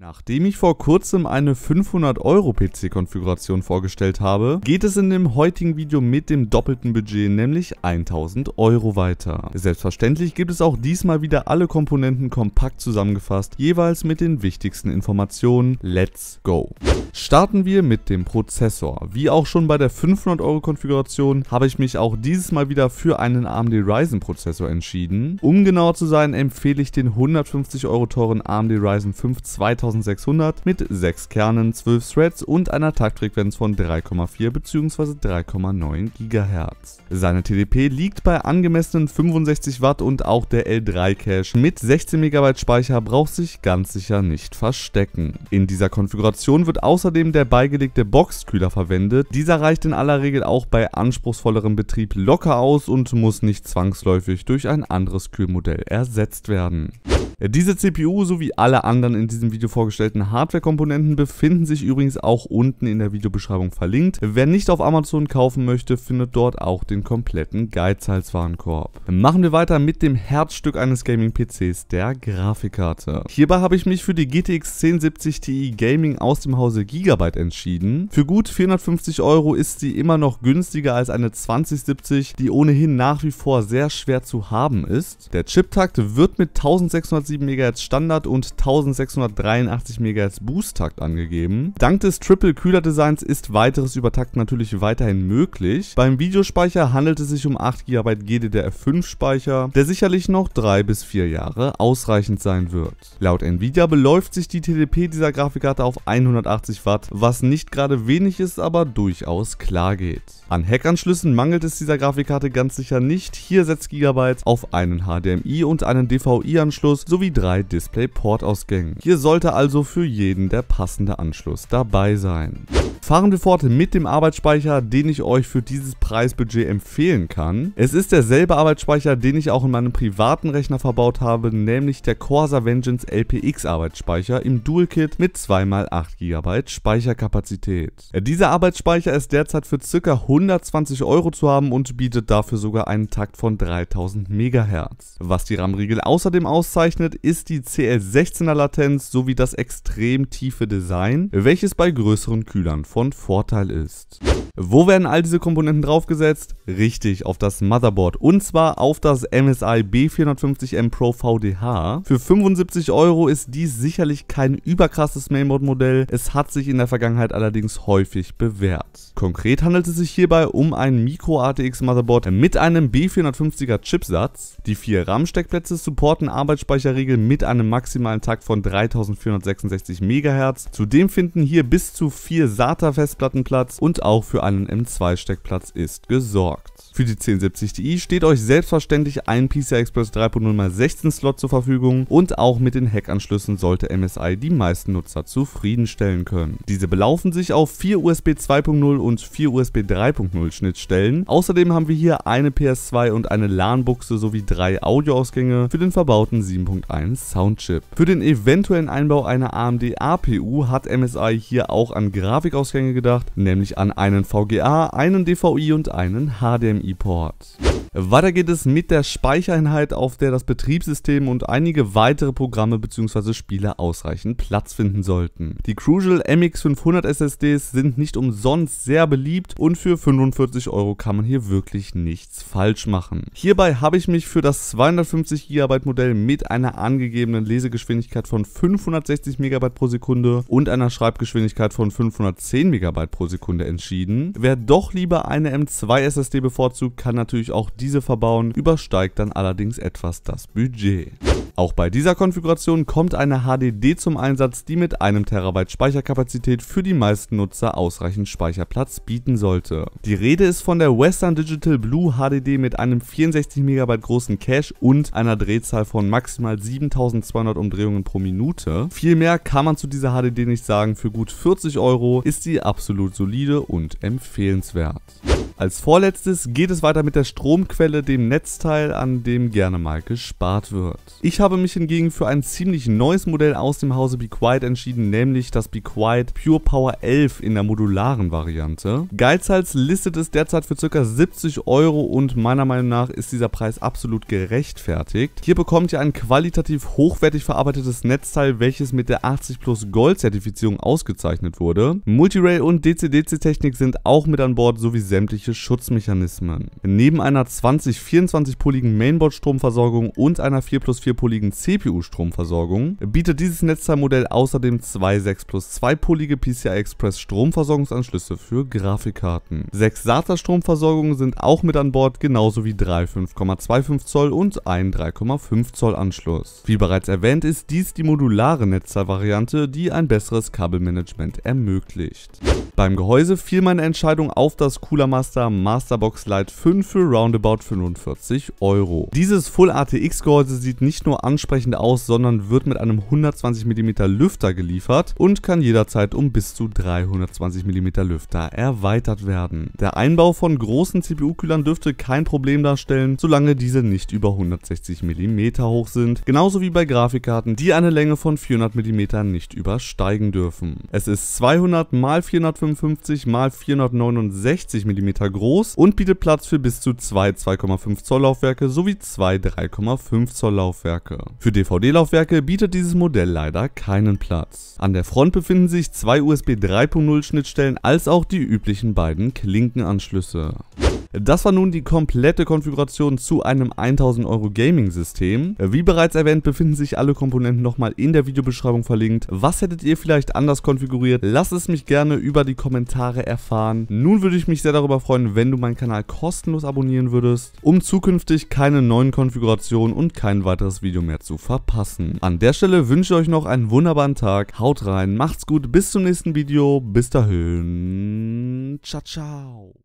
Nachdem ich vor kurzem eine 500 Euro PC Konfiguration vorgestellt habe, geht es in dem heutigen Video mit dem doppelten Budget, nämlich 1000 Euro weiter. Selbstverständlich gibt es auch diesmal wieder alle Komponenten kompakt zusammengefasst, jeweils mit den wichtigsten Informationen. Let's go! Starten wir mit dem Prozessor. Wie auch schon bei der 500 Euro Konfiguration habe ich mich auch dieses Mal wieder für einen AMD Ryzen Prozessor entschieden. Um genauer zu sein, empfehle ich den 150 Euro teuren AMD Ryzen 5 2000 3600 mit 6 Kernen, 12 Threads und einer Taktfrequenz von 3,4 bzw. 3,9 GHz. Seine TDP liegt bei angemessenen 65 Watt und auch der L3 Cache mit 16 MB Speicher braucht sich ganz sicher nicht verstecken. In dieser Konfiguration wird außerdem der beigelegte Boxkühler verwendet. Dieser reicht in aller Regel auch bei anspruchsvollerem Betrieb locker aus und muss nicht zwangsläufig durch ein anderes Kühlmodell ersetzt werden. Diese CPU sowie alle anderen in diesem Video vorgestellten Hardware-Komponenten befinden sich übrigens auch unten in der Videobeschreibung verlinkt. Wer nicht auf Amazon kaufen möchte, findet dort auch den kompletten Guides als Warenkorb. Machen wir weiter mit dem Herzstück eines Gaming-PCs, der Grafikkarte. Hierbei habe ich mich für die GTX 1070 Ti Gaming aus dem Hause Gigabyte entschieden. Für gut 450 Euro ist sie immer noch günstiger als eine 2070, die ohnehin nach wie vor sehr schwer zu haben ist. Der Chiptakt wird mit 1607 MHz Standard und 1603 83 MHz Boost-Takt angegeben. Dank des Triple-Kühler-Designs ist weiteres Übertakt natürlich weiterhin möglich. Beim Videospeicher handelt es sich um 8 GB GDDR5-Speicher, der sicherlich noch 3 bis 4 Jahre ausreichend sein wird. Laut Nvidia beläuft sich die TDP dieser Grafikkarte auf 180 Watt, was nicht gerade wenig ist, aber durchaus klar geht. An Hackanschlüssen mangelt es dieser Grafikkarte ganz sicher nicht. Hier setzt GB auf einen HDMI und einen DVI-Anschluss sowie drei DisplayPort-Ausgängen. Hier sollte also für jeden der passende Anschluss dabei sein. Fahren wir fort mit dem Arbeitsspeicher, den ich euch für dieses Preisbudget empfehlen kann. Es ist derselbe Arbeitsspeicher, den ich auch in meinem privaten Rechner verbaut habe, nämlich der Corsa Vengeance LPX Arbeitsspeicher im Dual-Kit mit 2x8 GB Speicherkapazität. Äh, dieser Arbeitsspeicher ist derzeit für ca. 120 Euro zu haben und bietet dafür sogar einen Takt von 3000 MHz. Was die RAM-Riegel außerdem auszeichnet, ist die CL16er Latenz sowie das das extrem tiefe Design, welches bei größeren Kühlern von Vorteil ist. Wo werden all diese Komponenten draufgesetzt? Richtig, auf das Motherboard. Und zwar auf das MSI B450M Pro VDH. Für 75 Euro ist dies sicherlich kein überkrasses Mainboard-Modell. Es hat sich in der Vergangenheit allerdings häufig bewährt. Konkret handelt es sich hierbei um ein Micro-ATX-Motherboard mit einem B450er Chipsatz. Die vier RAM-Steckplätze supporten Arbeitsspeicherregeln mit einem maximalen Takt von 3466 MHz. Zudem finden hier bis zu vier SATA-Festplatten Platz und auch für einen M2-Steckplatz ist gesorgt. Für die 1070 Ti steht euch selbstverständlich ein PCI Express 3.0 16 Slot zur Verfügung und auch mit den Hackanschlüssen sollte MSI die meisten Nutzer zufriedenstellen können. Diese belaufen sich auf 4 USB 2.0 und 4 USB 3.0 Schnittstellen. Außerdem haben wir hier eine PS2 und eine LAN-Buchse sowie drei Audioausgänge für den verbauten 7.1 Soundchip. Für den eventuellen Einbau einer AMD APU hat MSI hier auch an Grafikausgänge gedacht, nämlich an einen VGA, einen DVI und einen HDMI ePorts. Weiter geht es mit der Speichereinheit, auf der das Betriebssystem und einige weitere Programme bzw. Spiele ausreichend Platz finden sollten. Die Crucial MX500 SSDs sind nicht umsonst sehr beliebt und für 45 Euro kann man hier wirklich nichts falsch machen. Hierbei habe ich mich für das 250 GB Modell mit einer angegebenen Lesegeschwindigkeit von 560 MB pro Sekunde und einer Schreibgeschwindigkeit von 510 MB pro Sekunde entschieden. Wer doch lieber eine M2 SSD bevorzugt, kann natürlich auch die diese verbauen, übersteigt dann allerdings etwas das Budget. Auch bei dieser Konfiguration kommt eine HDD zum Einsatz, die mit einem Terabyte Speicherkapazität für die meisten Nutzer ausreichend Speicherplatz bieten sollte. Die Rede ist von der Western Digital Blue HDD mit einem 64 MB großen Cache und einer Drehzahl von maximal 7200 Umdrehungen pro Minute. Viel mehr kann man zu dieser HDD nicht sagen, für gut 40 Euro ist sie absolut solide und empfehlenswert. Als vorletztes geht es weiter mit der Stromquelle, dem Netzteil, an dem gerne mal gespart wird. Ich habe mich hingegen für ein ziemlich neues Modell aus dem Hause Be Quiet entschieden, nämlich das Be Quiet Pure Power 11 in der modularen Variante. Geizhals listet es derzeit für ca. 70 Euro und meiner Meinung nach ist dieser Preis absolut gerechtfertigt. Hier bekommt ihr ein qualitativ hochwertig verarbeitetes Netzteil, welches mit der 80 Plus Gold Zertifizierung ausgezeichnet wurde. Multirail und DC-DC-Technik sind auch mit an Bord sowie sämtliche Schutzmechanismen. Neben einer 20-24 poligen Mainboard-Stromversorgung und einer 4 plus 4 poligen poligen CPU-Stromversorgung bietet dieses Netzteilmodell außerdem zwei 6 plus 2-polige PCI Express Stromversorgungsanschlüsse für Grafikkarten. Sechs SATA-Stromversorgungen sind auch mit an Bord, genauso wie drei 5,25 Zoll und ein 3,5 Zoll Anschluss. Wie bereits erwähnt ist dies die modulare Netzteilvariante, die ein besseres Kabelmanagement ermöglicht. Beim Gehäuse fiel meine Entscheidung auf das Cooler Master Masterbox Lite 5 für roundabout 45 Euro. Dieses Full ATX Gehäuse sieht nicht nur ansprechend aus, sondern wird mit einem 120 mm Lüfter geliefert und kann jederzeit um bis zu 320 mm Lüfter erweitert werden. Der Einbau von großen CPU-Kühlern dürfte kein Problem darstellen, solange diese nicht über 160 mm hoch sind, genauso wie bei Grafikkarten, die eine Länge von 400 mm nicht übersteigen dürfen. Es ist 200 x 455 x 469 mm groß und bietet Platz für bis zu zwei 2,5 Zoll Laufwerke sowie zwei 3,5 Zoll Laufwerke. Laufwerke. Für DVD-Laufwerke bietet dieses Modell leider keinen Platz. An der Front befinden sich zwei USB 3.0 Schnittstellen als auch die üblichen beiden Klinkenanschlüsse. Das war nun die komplette Konfiguration zu einem 1000 Euro Gaming System. Wie bereits erwähnt, befinden sich alle Komponenten nochmal in der Videobeschreibung verlinkt. Was hättet ihr vielleicht anders konfiguriert? Lasst es mich gerne über die Kommentare erfahren. Nun würde ich mich sehr darüber freuen, wenn du meinen Kanal kostenlos abonnieren würdest, um zukünftig keine neuen Konfigurationen und kein weiteres Video mehr zu verpassen. An der Stelle wünsche ich euch noch einen wunderbaren Tag. Haut rein, macht's gut, bis zum nächsten Video. Bis dahin. Ciao, ciao.